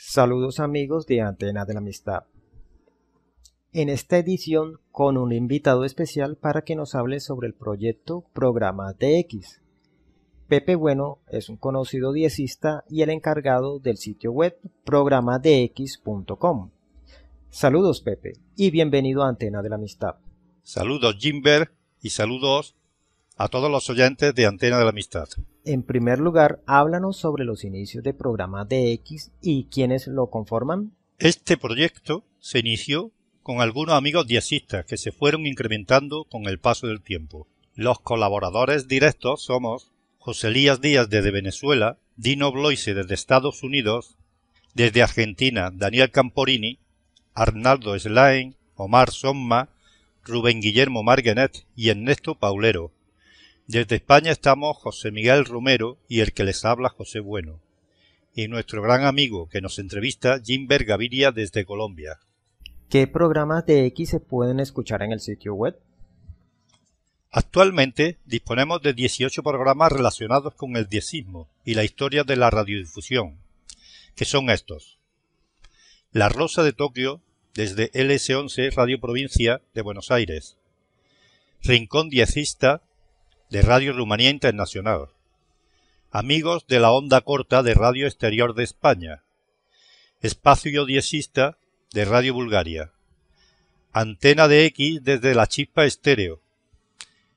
Saludos amigos de Antena de la Amistad. En esta edición con un invitado especial para que nos hable sobre el proyecto Programa DX. Pepe Bueno es un conocido diecista y el encargado del sitio web programadx.com. Saludos Pepe y bienvenido a Antena de la Amistad. Saludos Jimber y saludos a todos los oyentes de Antena de la Amistad. En primer lugar, háblanos sobre los inicios del programa DX y quiénes lo conforman. Este proyecto se inició con algunos amigos diasistas que se fueron incrementando con el paso del tiempo. Los colaboradores directos somos José Díaz desde Venezuela, Dino Bloise desde Estados Unidos, desde Argentina Daniel Camporini, Arnaldo Slain, Omar Somma, Rubén Guillermo Marganet y Ernesto Paulero, desde España estamos José Miguel Romero y el que les habla José Bueno, y nuestro gran amigo que nos entrevista Jimber Gaviria desde Colombia. ¿Qué programas de X se pueden escuchar en el sitio web? Actualmente disponemos de 18 programas relacionados con el diecismo y la historia de la radiodifusión, que son estos. La Rosa de Tokio desde LS11 Radio Provincia de Buenos Aires. Rincón Diecista de Radio Rumanía Internacional, amigos de la onda corta de Radio Exterior de España, espacio diezista de Radio Bulgaria, antena de X desde la chispa estéreo,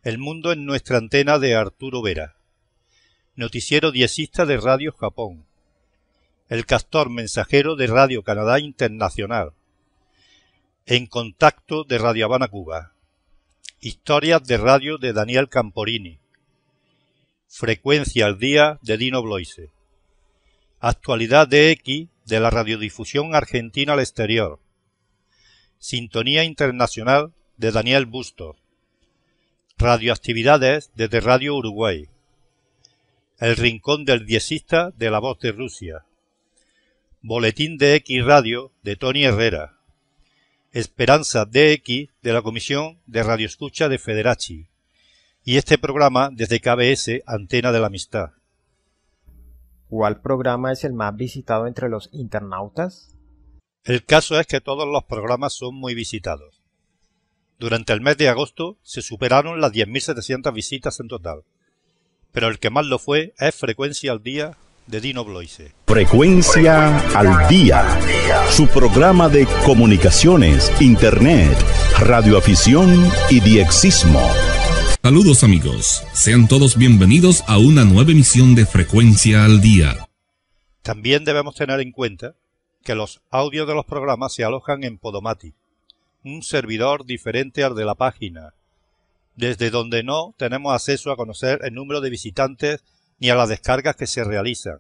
el mundo en nuestra antena de Arturo Vera, noticiero diezista de Radio Japón, el castor mensajero de Radio Canadá Internacional, en contacto de Radio Habana Cuba, Historias de radio de Daniel Camporini. Frecuencia al día de Dino Bloise. Actualidad de X de la radiodifusión argentina al exterior. Sintonía internacional de Daniel Bustos. Radioactividades desde Radio Uruguay. El Rincón del Diezista de la Voz de Rusia. Boletín de X Radio de Tony Herrera. Esperanza DX de la Comisión de Radioescucha de Federaci y este programa desde KBS Antena de la Amistad. ¿Cuál programa es el más visitado entre los internautas? El caso es que todos los programas son muy visitados. Durante el mes de agosto se superaron las 10.700 visitas en total, pero el que más lo fue es Frecuencia al Día de Dino Bloise. Frecuencia al día. Su programa de comunicaciones, internet, radioafición y diexismo. Saludos amigos, sean todos bienvenidos a una nueva emisión de Frecuencia al día. También debemos tener en cuenta que los audios de los programas se alojan en podomatic un servidor diferente al de la página, desde donde no tenemos acceso a conocer el número de visitantes ni a las descargas que se realizan.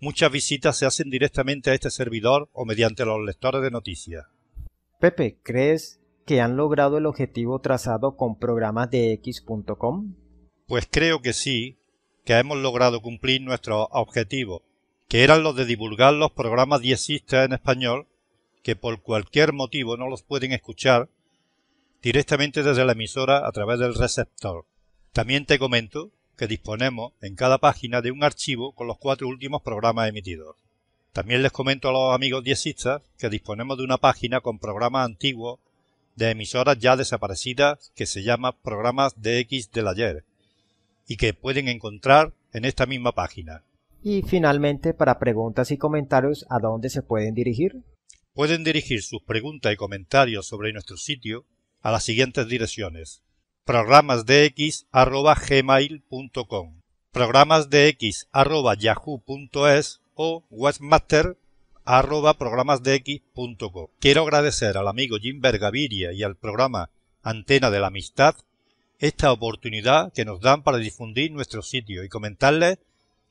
Muchas visitas se hacen directamente a este servidor o mediante los lectores de noticias. Pepe, ¿crees que han logrado el objetivo trazado con programas de X.com? Pues creo que sí, que hemos logrado cumplir nuestros objetivos, que eran los de divulgar los programas diezistas en español, que por cualquier motivo no los pueden escuchar directamente desde la emisora a través del receptor. También te comento que disponemos en cada página de un archivo con los cuatro últimos programas emitidos. También les comento a los amigos diezistas que disponemos de una página con programas antiguos de emisoras ya desaparecidas que se llama Programas de X del Ayer y que pueden encontrar en esta misma página. Y finalmente, para preguntas y comentarios, ¿a dónde se pueden dirigir? Pueden dirigir sus preguntas y comentarios sobre nuestro sitio a las siguientes direcciones programasdx.gmail.com programasdx.yahoo.es o webmaster.programasdx.com Quiero agradecer al amigo Jim Bergaviria y al programa Antena de la Amistad esta oportunidad que nos dan para difundir nuestro sitio y comentarles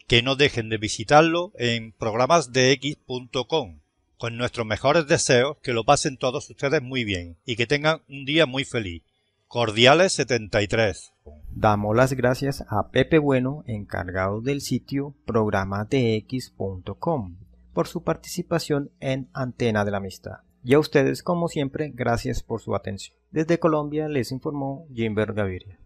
que no dejen de visitarlo en programasdx.com con nuestros mejores deseos que lo pasen todos ustedes muy bien y que tengan un día muy feliz. Cordiales 73. Damos las gracias a Pepe Bueno, encargado del sitio programatex.com, por su participación en Antena de la Amistad. Y a ustedes, como siempre, gracias por su atención. Desde Colombia les informó Jimber Gaviria.